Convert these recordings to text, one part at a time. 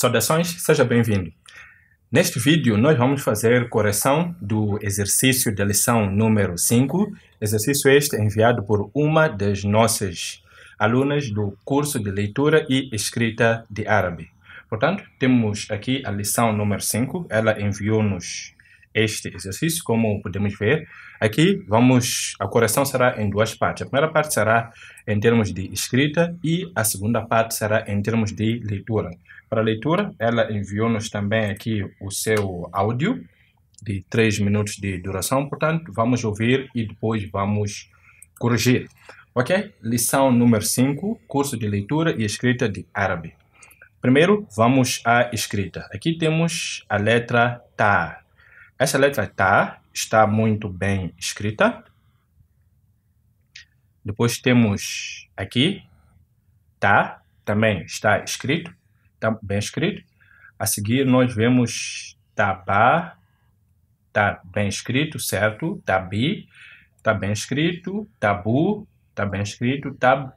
Saudações, seja bem-vindo. Neste vídeo, nós vamos fazer correção do exercício da lição número 5, exercício este enviado por uma das nossas alunas do curso de leitura e escrita de árabe. Portanto, temos aqui a lição número 5, ela enviou-nos este exercício, como podemos ver. Aqui vamos, a correção será em duas partes. A primeira parte será em termos de escrita e a segunda parte será em termos de leitura para leitura. Ela enviou-nos também aqui o seu áudio de 3 minutos de duração, portanto, vamos ouvir e depois vamos corrigir. Ok? Lição número 5, curso de leitura e escrita de árabe. Primeiro, vamos à escrita. Aqui temos a letra Ta. Essa letra Ta está muito bem escrita. Depois temos aqui Ta, também está escrito. Tá bem escrito? A seguir, nós vemos Tabá, tá bem escrito, certo? Tabi, tá bem escrito, tabu, tá bem escrito, tab.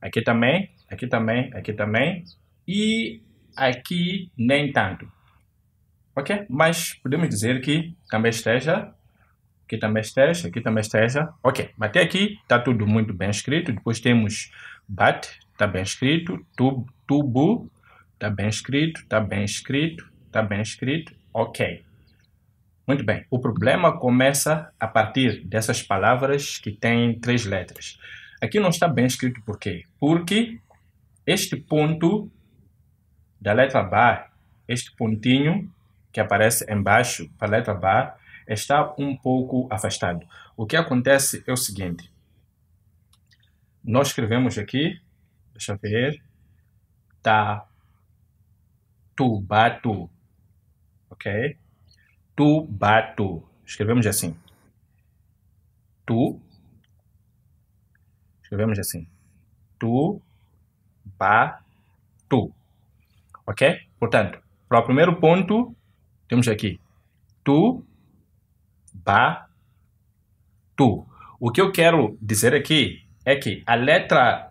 Aqui também, aqui também, aqui também. E aqui nem tanto. Ok? Mas podemos dizer que também esteja, aqui também esteja, aqui também esteja. Ok, até aqui tá tudo muito bem escrito. Depois temos bat, tá bem escrito, tub, tubu, Tá bem escrito, tá bem escrito, tá bem escrito. Ok. Muito bem. O problema começa a partir dessas palavras que têm três letras. Aqui não está bem escrito por quê? Porque este ponto da letra bar, este pontinho que aparece embaixo da letra bar, está um pouco afastado. O que acontece é o seguinte. Nós escrevemos aqui, deixa eu ver, tá tu batu. Ok? tu batu. Escrevemos assim. Tu. Escrevemos assim. tu Tubato. Ok? Portanto, para o primeiro ponto, temos aqui. Tu. Ba. Tu. O que eu quero dizer aqui é que a letra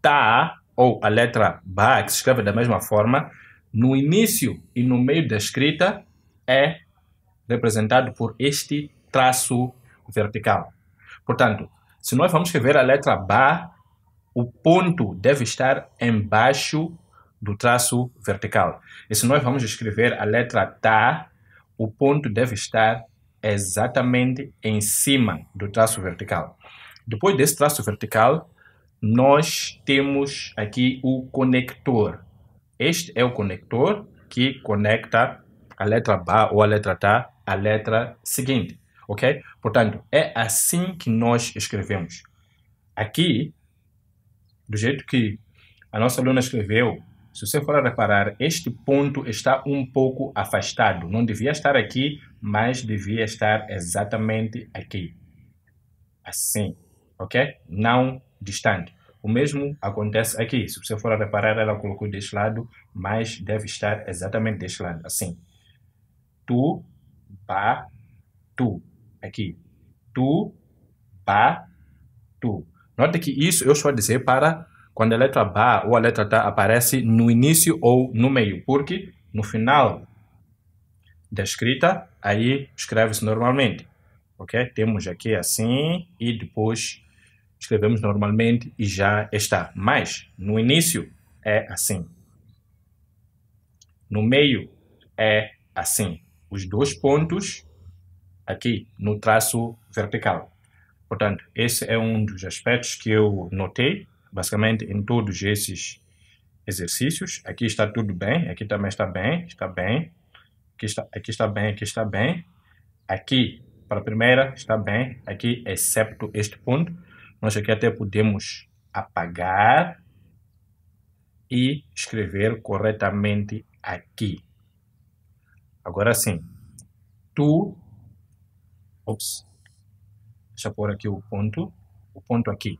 ta ou a letra ba, que se escreve da mesma forma, no início e no meio da escrita é representado por este traço vertical. Portanto, se nós vamos escrever a letra Ba, o ponto deve estar embaixo do traço vertical. E se nós vamos escrever a letra Ta, o ponto deve estar exatamente em cima do traço vertical. Depois desse traço vertical, nós temos aqui o conector. Este é o conector que conecta a letra B ou a letra T à letra seguinte, ok? Portanto, é assim que nós escrevemos. Aqui, do jeito que a nossa aluna escreveu, se você for reparar, este ponto está um pouco afastado. Não devia estar aqui, mas devia estar exatamente aqui. Assim, ok? Não distante. O mesmo acontece aqui. Se você for reparar, ela colocou deste lado, mas deve estar exatamente deste lado, assim. Tu, ba, tu. Aqui. Tu, ba, tu. Note que isso eu estou a dizer para quando a letra ba ou a letra ta aparece no início ou no meio, porque no final da escrita, aí escreve-se normalmente. Ok? Temos aqui assim e depois escrevemos normalmente e já está. Mas, no início, é assim. No meio, é assim. Os dois pontos aqui no traço vertical. Portanto, esse é um dos aspectos que eu notei, basicamente, em todos esses exercícios. Aqui está tudo bem, aqui também está bem, está bem. Aqui está, aqui está bem, aqui está bem. Aqui, para a primeira, está bem. Aqui, excepto este ponto nós aqui até podemos apagar e escrever corretamente aqui. Agora sim, tu, ops, deixa eu pôr aqui o ponto, o ponto aqui,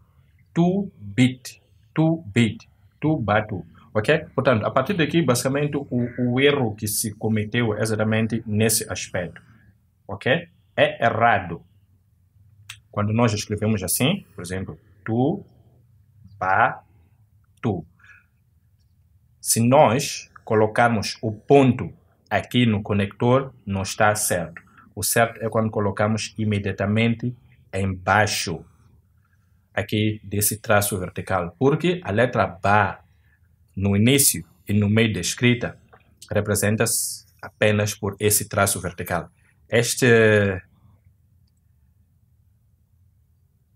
tu bit, tu bit, tu batu, ok? Portanto, a partir daqui, basicamente, o, o erro que se cometeu é exatamente nesse aspecto, ok? É errado, quando nós escrevemos assim, por exemplo, tu, pa, tu. Se nós colocarmos o ponto aqui no conector, não está certo. O certo é quando colocamos imediatamente embaixo aqui desse traço vertical, porque a letra ba no início e no meio da escrita representa-se apenas por esse traço vertical. Este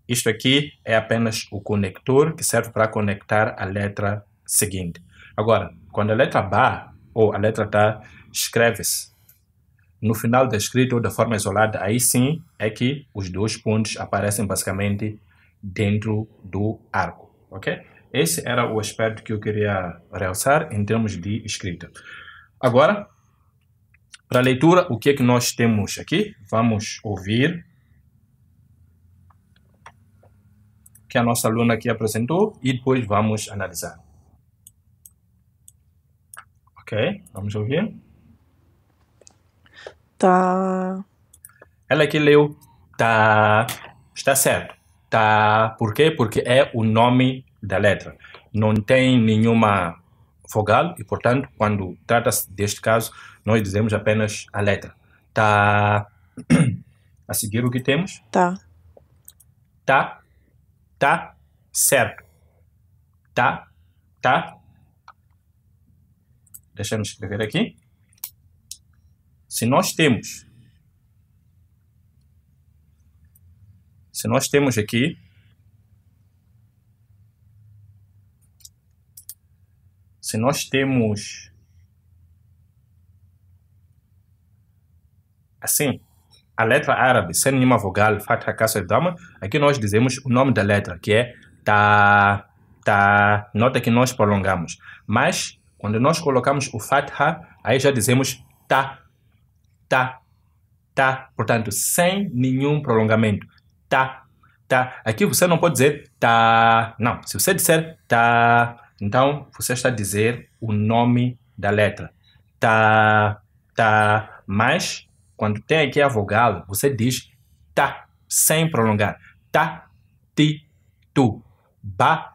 isto aqui é apenas o conector que serve para conectar a letra seguinte. Agora, quando a letra ba ou a letra tá escreve-se no final da escrita ou da forma isolada, aí sim é que os dois pontos aparecem basicamente dentro do arco, ok? Esse era o aspecto que eu queria realçar em termos de escrita. Agora, para a leitura, o que é que nós temos aqui? Vamos ouvir que a nossa aluna aqui apresentou e depois vamos analisar. Ok, vamos ouvir. Tá. Ela que leu tá. Está certo. Tá. Por quê? Porque é o nome da letra. Não tem nenhuma vogal e, portanto, quando trata-se deste caso, nós dizemos apenas a letra. Tá. A seguir o que temos? Tá. Tá tá certo. Tá, tá. Deixa eu escrever aqui. Se nós temos, se nós temos aqui se nós temos assim a letra árabe, sem nenhuma vogal, fatha, kasra, dama, aqui nós dizemos o nome da letra, que é ta, ta, nota que nós prolongamos. Mas, quando nós colocamos o fatha, aí já dizemos ta, ta, ta, portanto, sem nenhum prolongamento, ta, ta. Aqui você não pode dizer ta, não. Se você disser ta, então você está a dizer o nome da letra, ta, ta, mas quando tem aqui a vogal, você diz ta tá sem prolongar. ta tá ti, tu. Ba,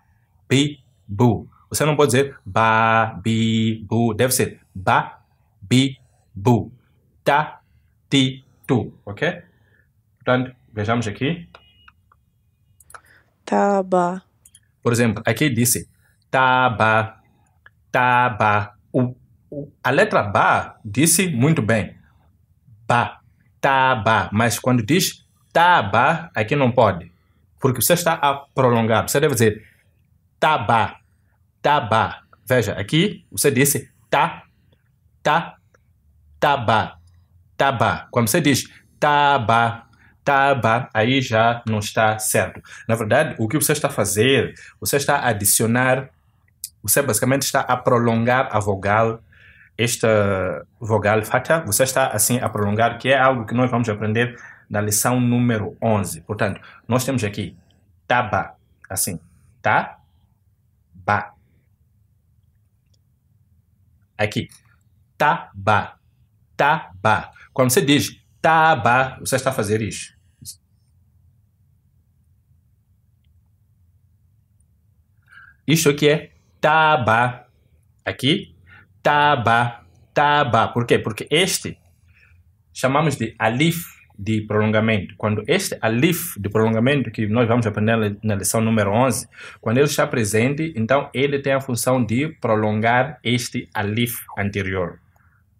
bi, bu. Você não pode dizer ba, bi, bu. Deve ser ba, bi, bu. Ta, ti, tu. Ok? Portanto, vejamos aqui. Taba. Por exemplo, aqui disse taba, taba. O, o, a letra ba disse muito bem ba, taba. Mas quando diz taba, aqui não pode. Porque você está a prolongar. Você deve dizer taba, taba. Veja, aqui você disse ta, ta, taba, taba. Quando você diz taba, taba, aí já não está certo. Na verdade, o que você está a fazer, você está a adicionar, você basicamente está a prolongar a vogal esta vogal fata, você está assim a prolongar, que é algo que nós vamos aprender na lição número 11. Portanto, nós temos aqui taba, assim, tá, ba. Aqui, taba, taba. Quando você diz taba, você está a fazer isso. Isto aqui é taba. Aqui, taba, taba. Por quê? Porque este chamamos de alif de prolongamento. Quando este alif de prolongamento, que nós vamos aprender na lição número 11, quando ele está presente, então ele tem a função de prolongar este alif anterior.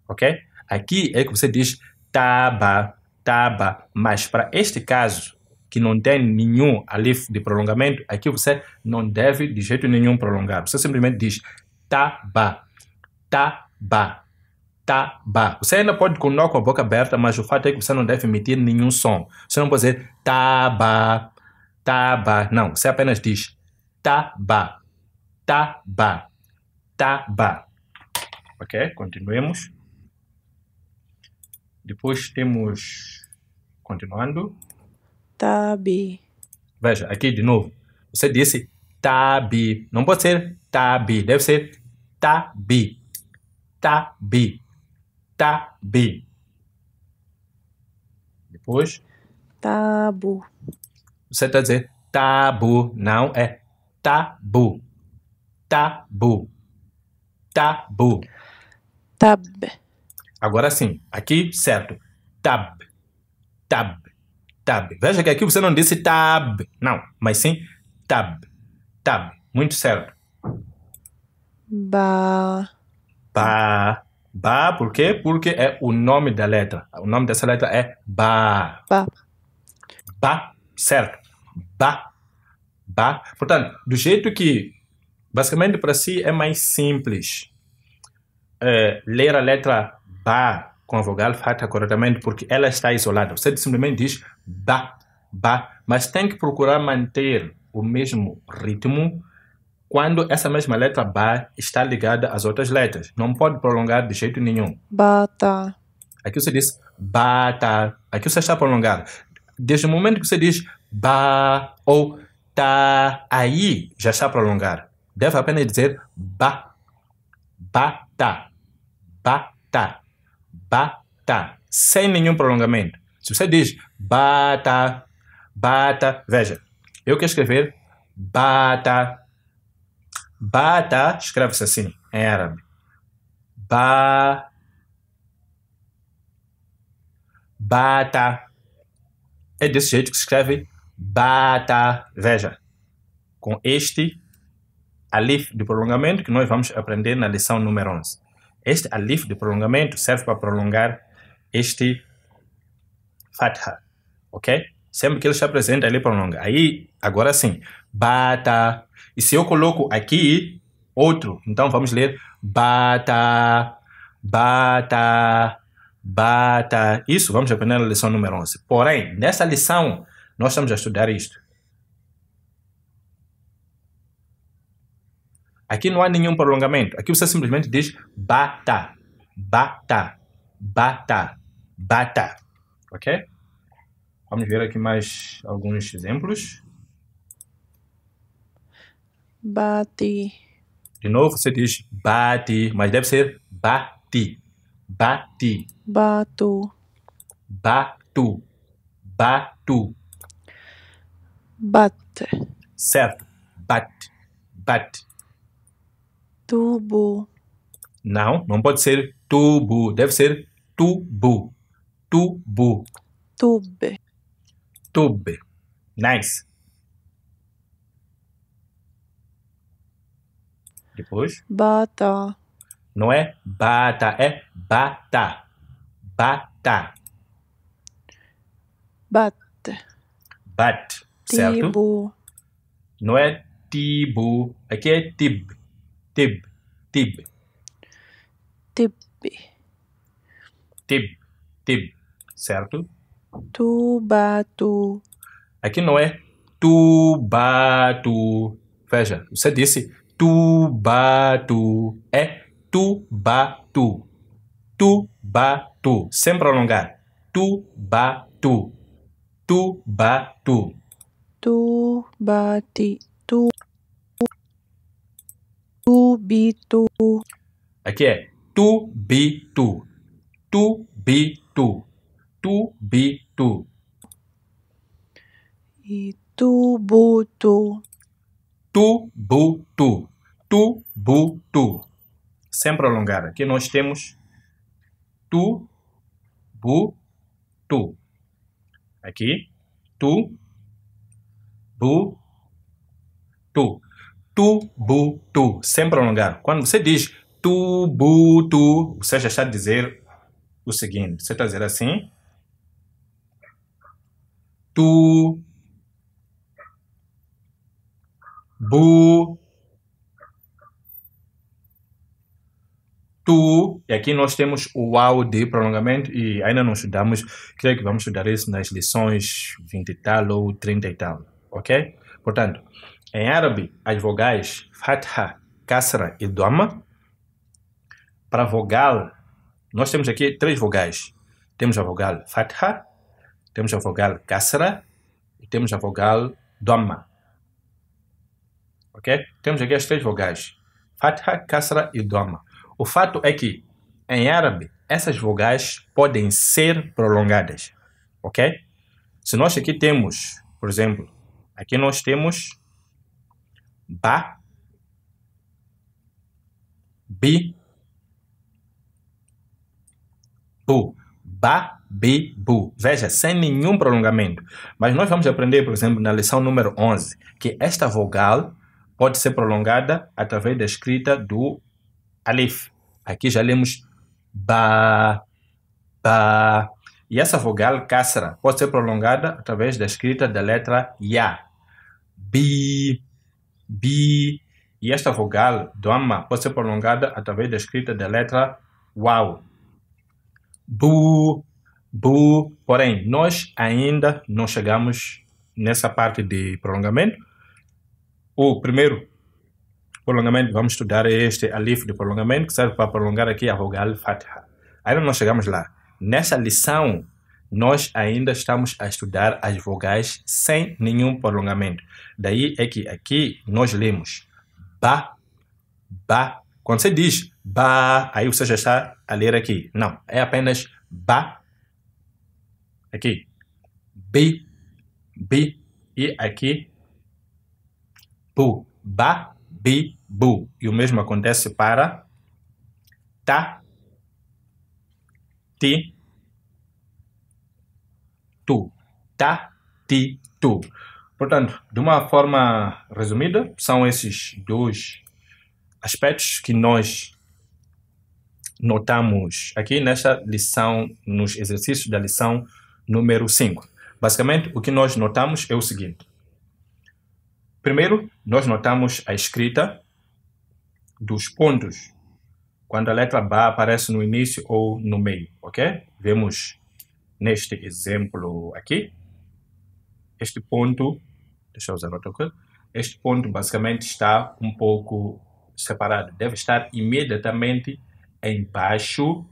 Ok? Aqui é que você diz taba, taba. Mas para este caso, que não tem nenhum alif de prolongamento, aqui você não deve de jeito nenhum prolongar. Você simplesmente diz taba. Taba. Taba. Você ainda pode continuar com a boca aberta, mas o fato é que você não deve emitir nenhum som. Você não pode dizer taba, taba. Não, você apenas diz taba, taba, taba. Ok? Continuemos. Depois temos. Continuando. Tabi. Veja, aqui de novo. Você disse tabi. Não pode ser tabi. Deve ser tabi. Tabi. Tabi. Depois. Tabu. Você está dizendo tabu, não é tabu. Tabu. Tabu. Tab. Agora sim, aqui certo. Tab. Tab. Tab. Veja que aqui você não disse tab, não, mas sim tab. Tab. Muito certo. Ba. Ba. Ba, por quê? Porque é o nome da letra. O nome dessa letra é Ba. Ba. Ba, certo. Ba. Ba. Portanto, do jeito que, basicamente, para si é mais simples é, ler a letra Ba com a vogal fata corretamente, porque ela está isolada. Você simplesmente diz Ba, Ba, mas tem que procurar manter o mesmo ritmo quando essa mesma letra ba está ligada às outras letras. Não pode prolongar de jeito nenhum. Bata. Aqui você diz bata. Aqui você está prolongado. Desde o momento que você diz ba ou tá, aí já está prolongado. Deve apenas dizer ba. Bata. Bata. Bata. Sem nenhum prolongamento. Se você diz bata, bata, veja, eu quero escrever bata Bada, escreve-se assim, em árabe. Ba. Bata. É desse jeito que se escreve bata. Veja, com este alif de prolongamento que nós vamos aprender na lição número 11. Este alif de prolongamento serve para prolongar este fatha, ok? sempre que ele está presente, ele prolonga. Aí, agora sim, bata. E se eu coloco aqui outro, então vamos ler bata, bata, bata. Isso, vamos aprender na lição número 11. Porém, nessa lição, nós estamos a estudar isto. Aqui não há nenhum prolongamento. Aqui você simplesmente diz bata, bata, bata, bata. Ok? Vamos ver aqui mais alguns exemplos. Bati. De novo, você diz bati, mas deve ser bati. Bati. Batu. Batu. Batu. Bate. Certo. Bate. Bate. Tubo. Não, não pode ser tubo. Deve ser tubo. Tubo. Tube. Tube. Nice. Depois? Bata. Não é bata, é bata. Bata. Bat. Bat, certo? Tibo. Não é tibo. Aqui é tib. Tib. Tib. Tib. Tib. Tib. Certo? Tubatu. Aqui não é tubatu. Veja, você disse tubatu. É tubatu. Tubatu. Sem prolongar. Tubatu. Tubatu. Tubati. Tu. Tubitu. Aqui é tubitu. Tubitu tu, tu, Tubutu. Tubutu. Sem prolongar. Aqui nós temos tu, bu, tu. Aqui. Tu, bu, tu. Tu, bu, tu. Sem prolongar. Quando você diz tu, bu, tu, você já está a dizer o seguinte. Você está a dizer assim tu, bu, tu. E aqui nós temos o ao de prolongamento e ainda não estudamos, creio que vamos estudar isso nas lições 20 e tal ou 30 e tal, ok? Portanto, em árabe, as vogais fatha, kasra e dhamma. Para vogal, nós temos aqui três vogais. Temos a vogal fatha, temos a vogal kasra e temos a vogal dhamma. Ok? Temos aqui as três vogais. Fatha, kasra e dhamma. O fato é que, em árabe, essas vogais podem ser prolongadas. Ok? Se nós aqui temos, por exemplo, aqui nós temos ba, bi, bu. Ba Bibu. Veja, sem nenhum prolongamento. Mas nós vamos aprender, por exemplo, na lição número 11, que esta vogal pode ser prolongada através da escrita do alif. Aqui já lemos ba, ba. E essa vogal kasra pode ser prolongada através da escrita da letra ya. Bi, bi. E esta vogal dhamma pode ser prolongada através da escrita da letra wau. Bu, Bu. Porém, nós ainda não chegamos nessa parte de prolongamento. O primeiro prolongamento, vamos estudar este alif de prolongamento, que serve para prolongar aqui a vogal fatha. Ainda não chegamos lá. Nessa lição, nós ainda estamos a estudar as vogais sem nenhum prolongamento. Daí é que aqui nós lemos ba, ba. Quando você diz ba, aí você já está a ler aqui. Não, é apenas ba aqui, B, B e aqui, Bu, Ba, Bi, Bu. E o mesmo acontece para Ta, Ti, Tu, Ta, Ti, Tu. Portanto, de uma forma resumida, são esses dois aspectos que nós notamos aqui nesta lição, nos exercícios da lição número 5. Basicamente, o que nós notamos é o seguinte. Primeiro, nós notamos a escrita dos pontos, quando a letra B aparece no início ou no meio, ok? Vemos neste exemplo aqui, este ponto, deixa eu usar outra coisa, este ponto basicamente está um pouco separado, deve estar imediatamente embaixo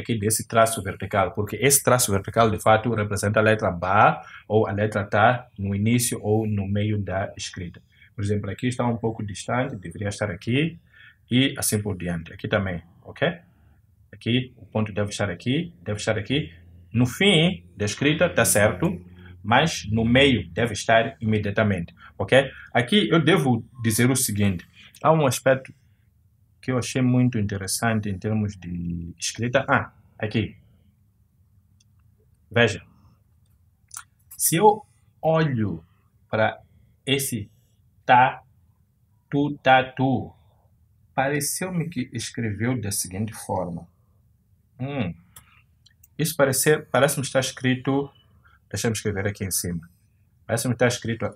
aqui desse traço vertical, porque esse traço vertical de fato representa a letra ba ou a letra ta no início ou no meio da escrita. Por exemplo, aqui está um pouco distante, deveria estar aqui e assim por diante. Aqui também, ok? Aqui o ponto deve estar aqui, deve estar aqui. No fim da escrita está certo, mas no meio deve estar imediatamente, ok? Aqui eu devo dizer o seguinte, há um aspecto que eu achei muito interessante em termos de escrita. Ah, aqui. Veja. Se eu olho para esse tá, tu, tá, tu, pareceu-me que escreveu da seguinte forma. Hum, isso parece, parece-me estar escrito. Deixa eu escrever aqui em cima. Parece-me estar escrito.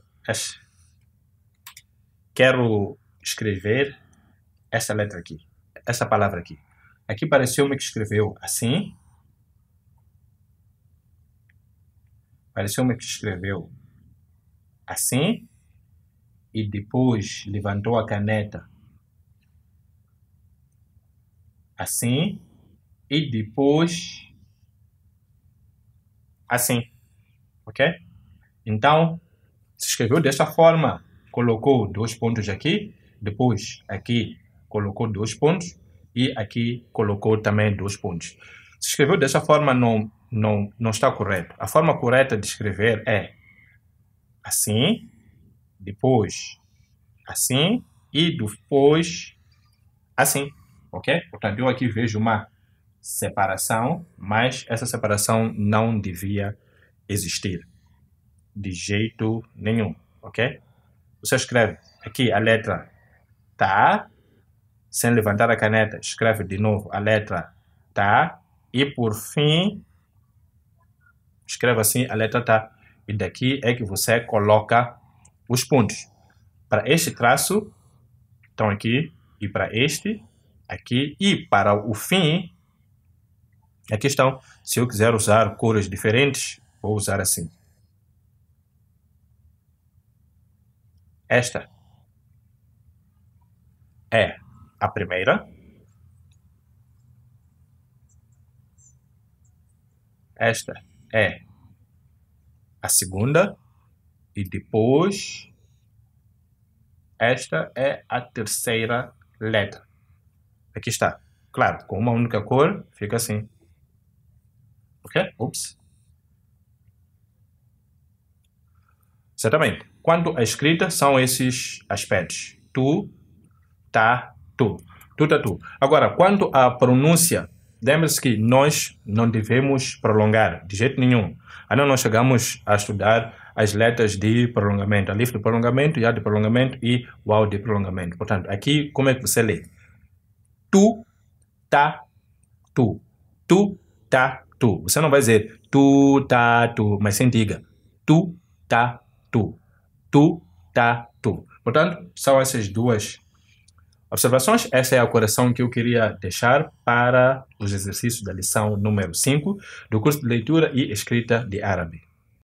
Quero escrever essa letra aqui, essa palavra aqui. Aqui pareceu-me que escreveu assim. Pareceu-me que escreveu assim. E depois levantou a caneta assim. E depois assim. Ok? Então, se escreveu dessa forma. Colocou dois pontos aqui. Depois, aqui, colocou dois pontos e aqui colocou também dois pontos. Se escreveu dessa forma não, não, não está correto. A forma correta de escrever é assim, depois assim e depois assim, ok? Portanto, eu aqui vejo uma separação, mas essa separação não devia existir de jeito nenhum, ok? Você escreve aqui a letra tá, sem levantar a caneta, escreve de novo a letra tá e por fim escreve assim a letra tá e daqui é que você coloca os pontos para este traço estão aqui e para este aqui e para o fim aqui estão se eu quiser usar cores diferentes vou usar assim esta é a primeira. Esta é a segunda. E depois, esta é a terceira letra. Aqui está. Claro, com uma única cor, fica assim. Ok? Ups. Certamente. quando a escrita, são esses aspectos. Tu, tá, tu, tutatu. Tá Agora, quanto à pronúncia, lembre-se que nós não devemos prolongar de jeito nenhum. Ainda ah, não chegamos a estudar as letras de prolongamento, a alif de prolongamento, ya de prolongamento e o ao de prolongamento. Portanto, aqui como é que você lê? Tu, ta, tá, tu. Tu, ta, tá, tu. Você não vai dizer tu, ta, tu, mas sem diga. Tu, ta, tu. Tu, ta, tu. Portanto, são essas duas observações. Essa é a coração que eu queria deixar para os exercícios da lição número 5 do curso de leitura e escrita de árabe.